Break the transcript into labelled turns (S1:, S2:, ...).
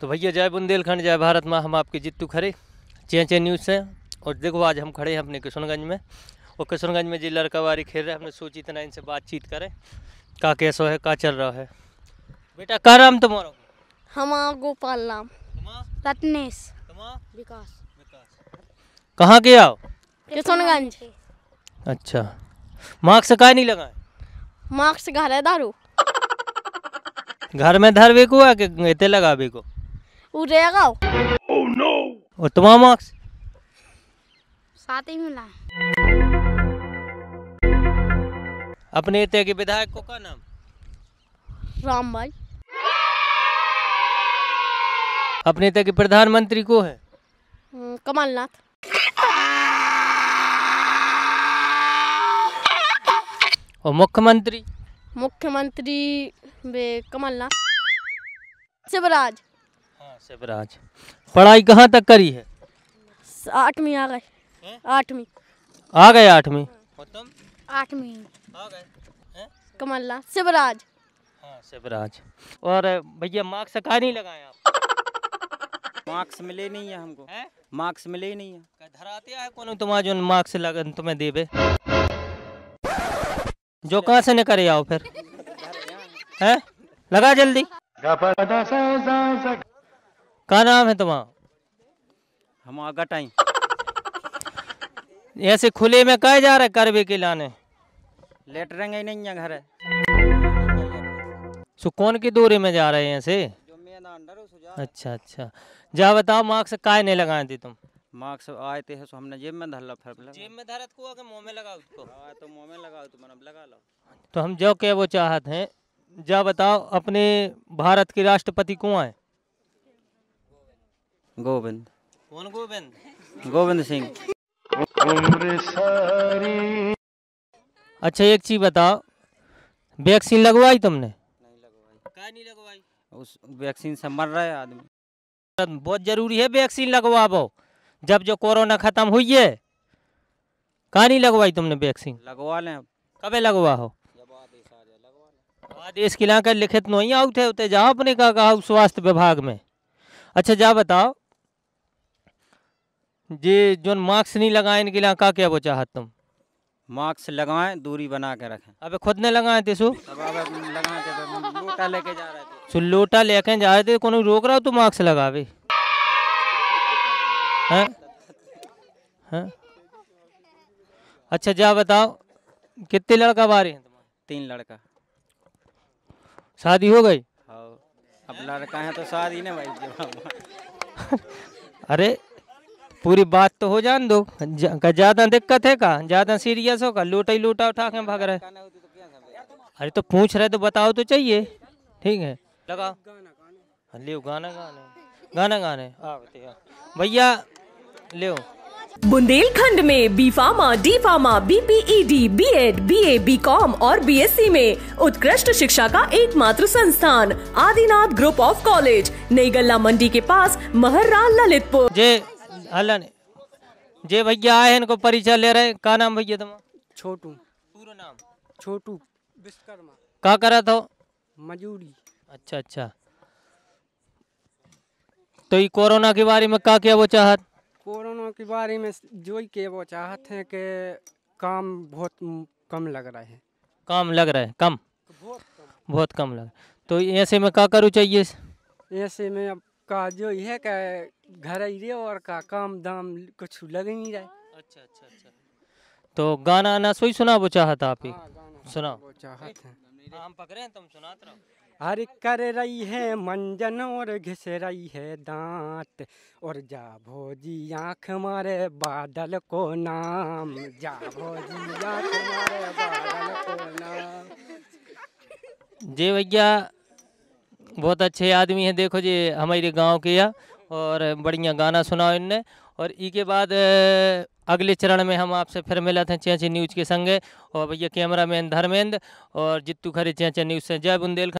S1: तो भैया जय बुंदेलखंड जय भारत माँ हम आपके जित्तू खड़े चें चें न्यूज़ से और देखो आज हम खड़े हैं अपने किशनगंज में और किशनगंज में जी लड़कावारी खेल रहे हैं हमने सोची इतना इनसे बातचीत करें का कैसो है का चल रहा है
S2: बेटा का राम तुम्हारा हमारा गोपाल राम रत्नेश विकास कहाँ के आओ किशनगंज
S1: अच्छा मार्क्स का नहीं लगा
S2: मार्क्स घर है दारू
S1: घर में धरवे को है कि इतने लगावे को
S2: उड़ेगा oh, no.
S1: और तुम्हारा मार्क्स
S2: साथ ही मिला
S1: अपने इतने के विधायक को
S2: का नाम राम भाई
S1: अपने तक प्रधानमंत्री को है
S2: हम्म, कमलनाथ और मुख्यमंत्री मुख्यमंत्री वे कमलनाथ शिवराज
S1: शिवराज पढ़ाई कहाँ तक करी है
S2: आठवीं आ गए आठवीं
S1: आ गए आठवीं
S2: हाँ। आठवीं कमल्ला शिवराज
S1: हाँ शिवराज
S2: और भैया मार्क्स कहा नहीं लगाए आप मार्क्स मिले नहीं है हमको मार्क्स मिले ही नहीं है धराते
S1: है कौन तुम्हारा जो मार्क्स लगन तुम्हें देवे जो कहाँ से निकल आओ फिर है लगा जल्दी का नाम है तुम्हारा
S2: हम हमारा गटाई
S1: ऐसे खुले में कह जा रहे करवे के लाने
S2: लेट रहेंगे नहीं है घर
S1: सो कौन के दौरे में जा रहे हैं ऐसे अच्छा अच्छा जा बताओ मार्क्स काय नहीं लगाए थे तुम
S2: मार्क्स आए थे सो हमने जेब में धरला लो लगा जेब में धरत तो को आगे मुंह में लगा उसको हां तो मुंह में लगाओ तुम तो अब लगा लो
S1: तो हम जो के वो चाहत हैं जा बताओ अपने भारत के राष्ट्रपति कौन है
S2: गोविंद कौन गोविंद गोविंद सिंह अच्छा एक चीज बताओ
S1: वैक्सीन लगवाई तुमने नहीं लगवाई
S2: नहीं लगवाई उस वैक्सीन से मर
S1: रहा है आदमी बहुत जरूरी है वैक्सीन लगवाबो जब जो कोरोना खत्म हुई है कहा नहीं लगवाई तुमने वैक्सीन लगवा लें कबे लगवा हो आदेश के लाकर लिखित नहीं आउट है उते जाओ अपने का कहा स्वास्थ्य विभाग में अच्छा जा बताओ जी जो मास्क नहीं लगाए इनके लिए का क्या बचा हाथ तुम
S2: मास्क लगाए दूरी बना के रखें अबे खुद
S1: ने लगाए थे सो लेके जा सो लोटा लेके जा रहे थे तो को रोक रहा तू मास्क लगा भी हैं अच्छा जा बताओ कितने लड़का बारे हैं
S2: तुम्हारे तीन लड़का शादी हो गई हाँ अब लड़का है तो शादी ना भाई
S1: अरे पूरी बात तो हो जान दो ज्यादा दिक्कत है का ज्यादा सीरियस हो का लूटा ही लूटा उठा के भाग रहे अरे तो पूछ रहे तो बताओ तो चाहिए ठीक है लगाओ हाँ, लियो गाना गाने गाना गाने भैया ले बुंदेलखंड में B pharma D pharma B B ed B A B com और बी एस सी में उत्कृष्ट शिक्षा का एकमात्र संस्थान आदिनाथ ग्रुप ऑफ कॉलेज नई गल्ला मंडी के पास महर्रा ललितपुर जय हलन जे भैया आए हैं इनको परिचय ले रहे का नाम भैया तुम छोटू
S2: पूरा नाम छोटू
S1: विश्वकर्मा का करा था
S2: मजूरी अच्छा अच्छा
S1: तो ये कोरोना के बारे में का क्या वो चाहत
S2: कोरोना के बारे में जो ही के वो चाहत है कि काम बहुत कम लग रहा है काम लग
S1: रहा है कम बहुत कम बहुत कम लग तो ऐसे में का करूँ चाहिए
S2: ऐसे में अब का जो है का घर रहे और का काम दाम कुछ लग नहीं रहा अच्छा अच्छा अच्छा
S1: तो गाना ना सोई सुना वो चाहत आप ही हाँ,
S2: सुना वो चाहत है हम पकड़े हैं तुम सुनात तो रहो हर कर रही है मंजन और घिस रही है दांत और जा भोजी आंख मारे बादल को नाम जा भोजी आंख मारे बादल को नाम
S1: जे भैया बहुत अच्छे आदमी हैं देखो जी हमारे गांव के या और बढ़िया गाना सुनाओ इनने और ई के बाद अगले चरण में हम आपसे फिर मिले थे चेंचे न्यूज के संगे और भैया कैमरा मैन धर्मेंद्र और जित्तू खरे चैचे न्यूज से जय बुंदेलखंड